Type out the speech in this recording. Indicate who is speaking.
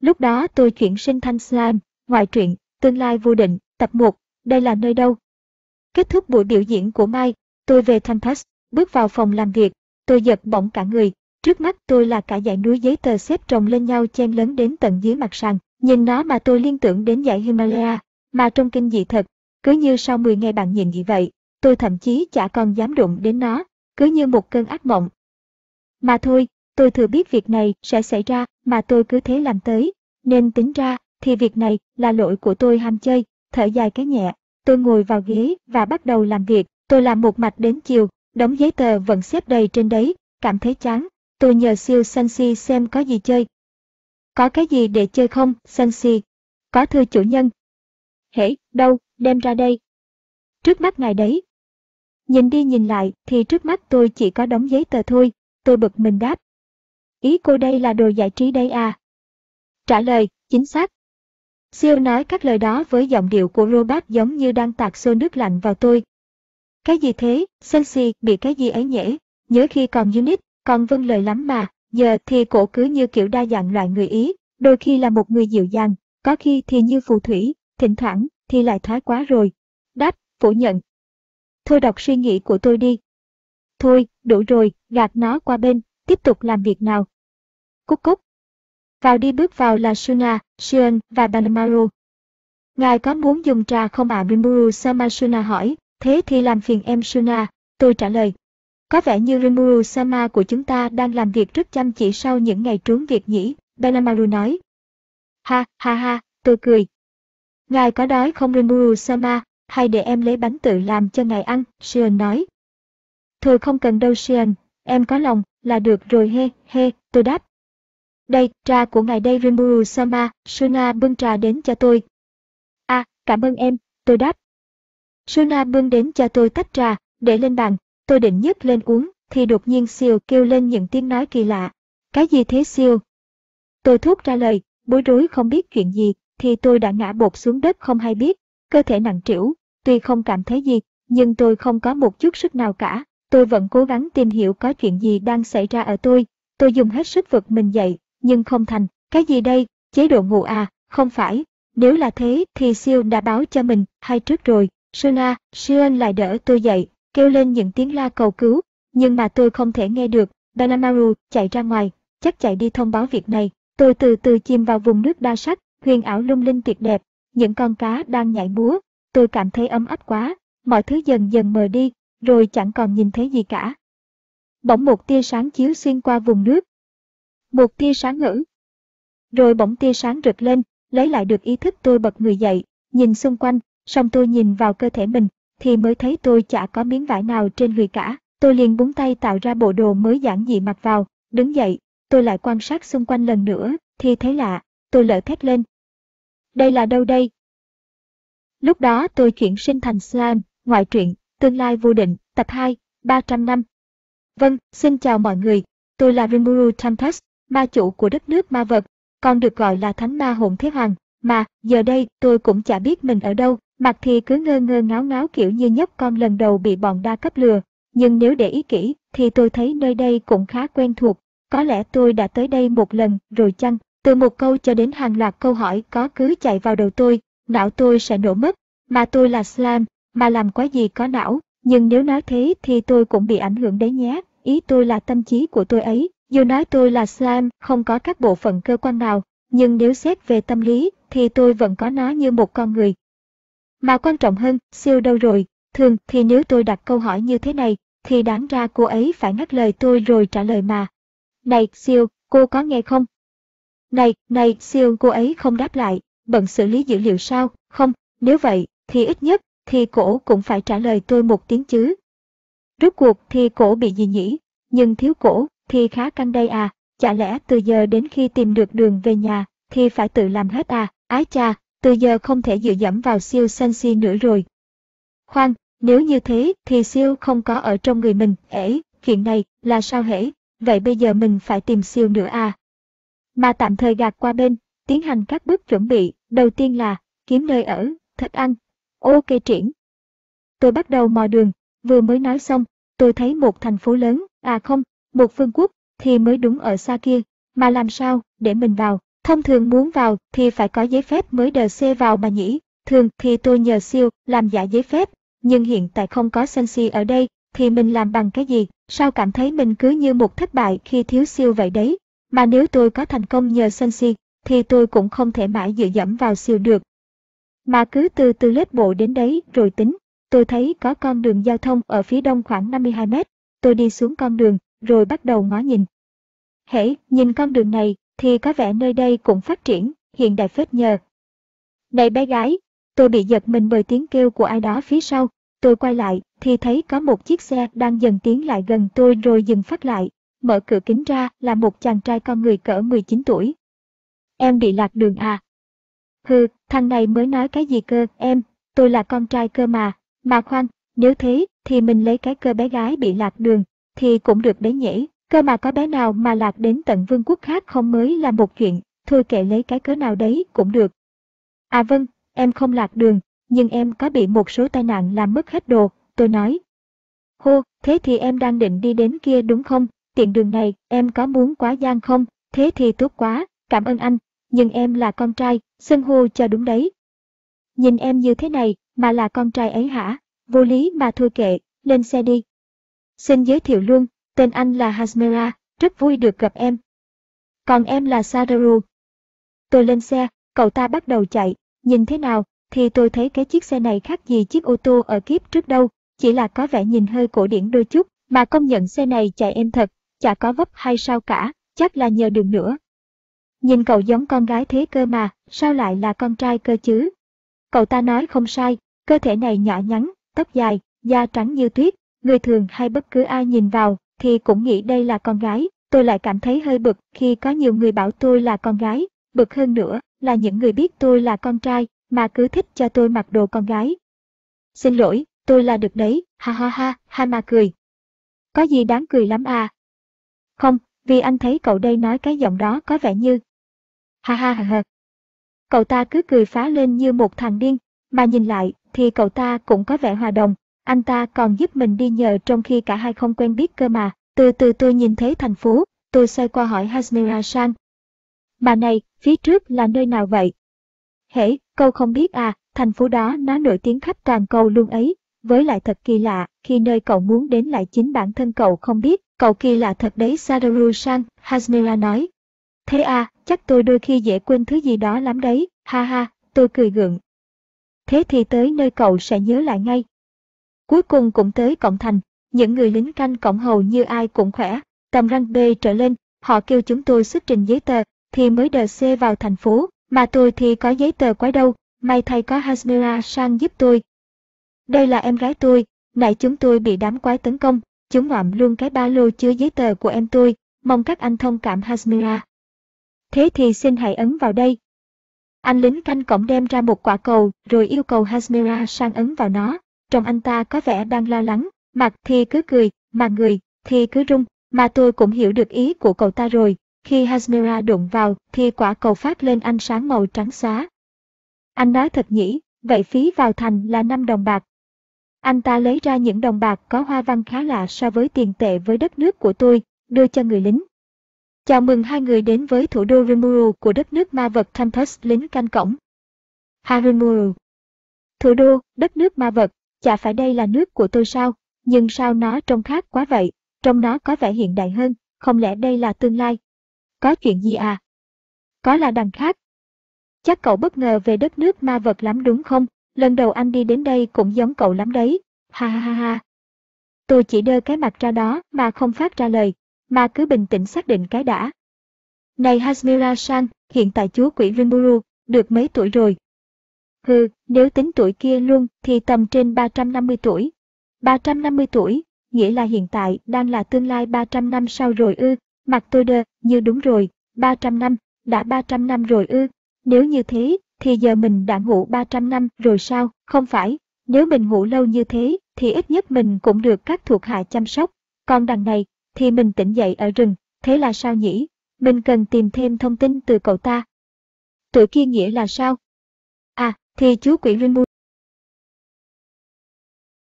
Speaker 1: Lúc đó tôi chuyển sinh thanh slam, ngoại truyện, tương lai vô định, tập 1, đây là nơi đâu. Kết thúc buổi biểu diễn của Mai, tôi về Thanh Pass bước vào phòng làm việc, tôi giật bỏng cả người. Trước mắt tôi là cả dãy núi giấy tờ xếp chồng lên nhau chen lớn đến tận dưới mặt sàn, nhìn nó mà tôi liên tưởng đến dãy Himalaya, mà trong kinh dị thật, cứ như sau 10 ngày bạn nhìn như vậy, tôi thậm chí chả còn dám đụng đến nó, cứ như một cơn ác mộng. Mà thôi, tôi thừa biết việc này sẽ xảy ra, mà tôi cứ thế làm tới, nên tính ra thì việc này là lỗi của tôi ham chơi, thở dài cái nhẹ, tôi ngồi vào ghế và bắt đầu làm việc, tôi làm một mạch đến chiều, đóng giấy tờ vẫn xếp đầy trên đấy, cảm thấy chán, tôi nhờ siêu sanxi xem có gì chơi. Có cái gì để chơi không, sanxi? Có thưa chủ nhân. Hễ, đâu, đem ra đây. Trước mắt ngài đấy. Nhìn đi nhìn lại thì trước mắt tôi chỉ có đống giấy tờ thôi, tôi bực mình đáp, Ý cô đây là đồ giải trí đây à? Trả lời, chính xác. Siêu nói các lời đó với giọng điệu của Robert giống như đang tạt xô nước lạnh vào tôi. Cái gì thế, Sensi bị cái gì ấy nhỉ? Nhớ khi còn unit, còn vâng lời lắm mà, giờ thì cổ cứ như kiểu đa dạng loại người Ý, đôi khi là một người dịu dàng, có khi thì như phù thủy, thỉnh thoảng thì lại thái quá rồi. Đáp, phủ nhận. Thôi đọc suy nghĩ của tôi đi. Thôi, đủ rồi, gạt nó qua bên, tiếp tục làm việc nào. Cúc cúc. Vào đi bước vào là Suna, Shion và Banamaru. Ngài có muốn dùng trà không ạ à? Rimuru Samasuna hỏi, thế thì làm phiền em Suna, tôi trả lời. Có vẻ như Rimuru Sama của chúng ta đang làm việc rất chăm chỉ sau những ngày trốn việc nhỉ, Banamaru nói. Ha, ha ha, tôi cười. Ngài có đói không Rimuru Sama, hay để em lấy bánh tự làm cho ngài ăn, Shion nói. Thôi không cần đâu Shion, em có lòng, là được rồi he, he, tôi đáp. Đây, trà của ngài đây Rimuru Sama, Suna bưng trà đến cho tôi. À, cảm ơn em, tôi đáp. Suna bưng đến cho tôi tách trà, để lên bàn, tôi định nhấc lên uống, thì đột nhiên siêu kêu lên những tiếng nói kỳ lạ. Cái gì thế siêu? Tôi thốt ra lời, bối rối không biết chuyện gì, thì tôi đã ngã bột xuống đất không hay biết, cơ thể nặng trĩu, tuy không cảm thấy gì, nhưng tôi không có một chút sức nào cả. Tôi vẫn cố gắng tìm hiểu có chuyện gì đang xảy ra ở tôi. Tôi dùng hết sức vực mình dậy, nhưng không thành. Cái gì đây? Chế độ ngủ à? Không phải. Nếu là thế thì siêu đã báo cho mình hay trước rồi. Sona, Sion lại đỡ tôi dậy, kêu lên những tiếng la cầu cứu. Nhưng mà tôi không thể nghe được. Banamaru chạy ra ngoài, chắc chạy đi thông báo việc này. Tôi từ từ chìm vào vùng nước đa sắc, huyền ảo lung linh tuyệt đẹp. Những con cá đang nhảy múa. Tôi cảm thấy ấm áp quá. Mọi thứ dần dần mờ đi, rồi chẳng còn nhìn thấy gì cả. Bỗng một tia sáng chiếu xuyên qua vùng nước. Một tia sáng ngữ. Rồi bỗng tia sáng rực lên, lấy lại được ý thức tôi bật người dậy, nhìn xung quanh, xong tôi nhìn vào cơ thể mình, thì mới thấy tôi chả có miếng vải nào trên người cả. Tôi liền búng tay tạo ra bộ đồ mới giản dị mặc vào, đứng dậy, tôi lại quan sát xung quanh lần nữa, thì thấy lạ, tôi lỡ thét lên. Đây là đâu đây? Lúc đó tôi chuyển sinh thành slam, ngoại truyện, Tương lai vô định, tập 2, 300 năm. Vâng, xin chào mọi người, tôi là Rimuru Tempest, ma chủ của đất nước ma vật, còn được gọi là Thánh Ma Hồn Thế Hoàng, mà giờ đây tôi cũng chả biết mình ở đâu, mặt thì cứ ngơ ngơ ngáo ngáo kiểu như nhóc con lần đầu bị bọn đa cấp lừa, nhưng nếu để ý kỹ thì tôi thấy nơi đây cũng khá quen thuộc, có lẽ tôi đã tới đây một lần rồi chăng? Từ một câu cho đến hàng loạt câu hỏi có cứ chạy vào đầu tôi, não tôi sẽ nổ mất, mà tôi là Slam, mà làm quái gì có não, nhưng nếu nói thế thì tôi cũng bị ảnh hưởng đấy nhé, ý tôi là tâm trí của tôi ấy, dù nói tôi là Sam không có các bộ phận cơ quan nào, nhưng nếu xét về tâm lý thì tôi vẫn có nó như một con người. Mà quan trọng hơn, siêu đâu rồi, thường thì nếu tôi đặt câu hỏi như thế này, thì đáng ra cô ấy phải ngắt lời tôi rồi trả lời mà. Này, siêu, cô có nghe không? Này, này, siêu, cô ấy không đáp lại, bận xử lý dữ liệu sao, không, nếu vậy, thì ít nhất thì cổ cũng phải trả lời tôi một tiếng chứ. Rốt cuộc thì cổ bị gì nhỉ, nhưng thiếu cổ thì khá căng đây à, chả lẽ từ giờ đến khi tìm được đường về nhà thì phải tự làm hết à, ái cha, từ giờ không thể dựa dẫm vào siêu si nữa rồi. Khoan, nếu như thế thì siêu không có ở trong người mình, ể, chuyện này là sao hể? vậy bây giờ mình phải tìm siêu nữa à. Mà tạm thời gạt qua bên, tiến hành các bước chuẩn bị, đầu tiên là kiếm nơi ở, thức ăn, Ok triển. Tôi bắt đầu mò đường, vừa mới nói xong, tôi thấy một thành phố lớn, à không, một vương quốc, thì mới đúng ở xa kia, mà làm sao để mình vào. Thông thường muốn vào thì phải có giấy phép mới đờ xe vào mà nhỉ, thường thì tôi nhờ siêu làm giả giấy phép, nhưng hiện tại không có Sensi ở đây, thì mình làm bằng cái gì, sao cảm thấy mình cứ như một thất bại khi thiếu siêu vậy đấy. Mà nếu tôi có thành công nhờ Sensi, thì tôi cũng không thể mãi dựa dẫm vào siêu được, mà cứ từ từ lết bộ đến đấy rồi tính. Tôi thấy có con đường giao thông ở phía đông khoảng 52 mét. Tôi đi xuống con đường, rồi bắt đầu ngó nhìn. Hễ nhìn con đường này thì có vẻ nơi đây cũng phát triển, hiện đại phết nhờ. Này bé gái, tôi bị giật mình bởi tiếng kêu của ai đó phía sau. Tôi quay lại thì thấy có một chiếc xe đang dần tiến lại gần tôi rồi dừng phát lại. Mở cửa kính ra là một chàng trai con người cỡ 19 tuổi. Em bị lạc đường à? hừ, thằng này mới nói cái gì cơ, em, tôi là con trai cơ mà, mà khoan, nếu thế, thì mình lấy cái cơ bé gái bị lạc đường, thì cũng được đấy nhỉ, cơ mà có bé nào mà lạc đến tận vương quốc khác không mới là một chuyện, thôi kệ lấy cái cớ nào đấy cũng được. À vâng, em không lạc đường, nhưng em có bị một số tai nạn làm mất hết đồ, tôi nói. Hô, thế thì em đang định đi đến kia đúng không? Tiện đường này, em có muốn quá gian không? Thế thì tốt quá, cảm ơn anh, nhưng em là con trai, xưng hô cho đúng đấy. Nhìn em như thế này, mà là con trai ấy hả? Vô lý mà thôi kệ, lên xe đi. Xin giới thiệu luôn, tên anh là Hasmera, rất vui được gặp em. Còn em là Sadaru. Tôi lên xe, cậu ta bắt đầu chạy, nhìn thế nào, thì tôi thấy cái chiếc xe này khác gì chiếc ô tô ở kiếp trước đâu, chỉ là có vẻ nhìn hơi cổ điển đôi chút, mà công nhận xe này chạy em thật, chả có vấp hay sao cả, chắc là nhờ đường nữa, nhìn cậu giống con gái thế cơ mà, sao lại là con trai cơ chứ? Cậu ta nói không sai, cơ thể này nhỏ nhắn, tóc dài, da trắng như tuyết, người thường hay bất cứ ai nhìn vào thì cũng nghĩ đây là con gái, tôi lại cảm thấy hơi bực khi có nhiều người bảo tôi là con gái, bực hơn nữa là những người biết tôi là con trai mà cứ thích cho tôi mặc đồ con gái. Xin lỗi, tôi là được đấy, ha ha ha, ha mà cười. Có gì đáng cười lắm à? Không, vì anh thấy cậu đây nói cái giọng đó có vẻ như ha ha ha Cậu ta cứ cười phá lên như một thằng điên, mà nhìn lại thì cậu ta cũng có vẻ hòa đồng, anh ta còn giúp mình đi nhờ trong khi cả hai không quen biết cơ mà. Từ từ tôi nhìn thấy thành phố, tôi xoay qua hỏi Hasmira San. Bà này, phía trước là nơi nào vậy? Hễ, câu không biết à, thành phố đó nó nổi tiếng khắp toàn cầu luôn ấy. Với lại thật kỳ lạ, khi nơi cậu muốn đến lại chính bản thân cậu không biết, cậu kỳ lạ thật đấy Sadaru San, Hasmira nói. Thế à, chắc tôi đôi khi dễ quên thứ gì đó lắm đấy, ha ha, tôi cười gượng. Thế thì tới nơi cậu sẽ nhớ lại ngay. Cuối cùng cũng tới cổng thành, những người lính canh cổng hầu như ai cũng khỏe, tầm răng B trở lên, họ kêu chúng tôi xuất trình giấy tờ, thì mới đờ xe vào thành phố, mà tôi thì có giấy tờ quái đâu, may thay có Hasmira sang giúp tôi. Đây là em gái tôi, nãy chúng tôi bị đám quái tấn công, chúng ngoạm luôn cái ba lô chứa giấy tờ của em tôi, mong các anh thông cảm Hasmira thế thì xin hãy ấn vào đây. Anh lính canh cổng đem ra một quả cầu, rồi yêu cầu Hasmira sang ấn vào nó. Trong anh ta có vẻ đang lo lắng, mặt thì cứ cười, mà người thì cứ rung, mà tôi cũng hiểu được ý của cậu ta rồi. Khi Hasmira đụng vào, thì quả cầu phát lên ánh sáng màu trắng xóa. Anh nói thật nhỉ, vậy phí vào thành là 5 đồng bạc. Anh ta lấy ra những đồng bạc có hoa văn khá lạ so với tiền tệ với đất nước của tôi, đưa cho người lính. Chào mừng hai người đến với thủ đô Rimuru của đất nước ma vật Campus lính canh cổng. Harimuru Thủ đô, đất nước ma vật, chả phải đây là nước của tôi sao, nhưng sao nó trông khác quá vậy, trông nó có vẻ hiện đại hơn, không lẽ đây là tương lai? Có chuyện gì à? Có là đằng khác. Chắc cậu bất ngờ về đất nước ma vật lắm đúng không? Lần đầu anh đi đến đây cũng giống cậu lắm đấy. Ha ha ha ha. Tôi chỉ đơ cái mặt ra đó mà không phát ra lời, mà cứ bình tĩnh xác định cái đã. Này Hasmira San, hiện tại chúa quỷ Rimburu, được mấy tuổi rồi? Hừ, nếu tính tuổi kia luôn thì tầm trên 350 tuổi. 350 tuổi, nghĩa là hiện tại đang là tương lai 300 năm sau rồi ư, mặt tôi đơ, như đúng rồi, 300 năm, đã 300 năm rồi ư. Nếu như thế, thì giờ mình đã ngủ 300 năm rồi sao, không phải, nếu mình ngủ lâu như thế, thì ít nhất mình cũng được các thuộc hạ chăm sóc. Còn đằng này, thì mình tỉnh dậy ở rừng, thế là sao nhỉ? Mình cần tìm thêm thông tin từ cậu ta. Tuổi kia nghĩa là sao? À, thì chú quỷ Rinmu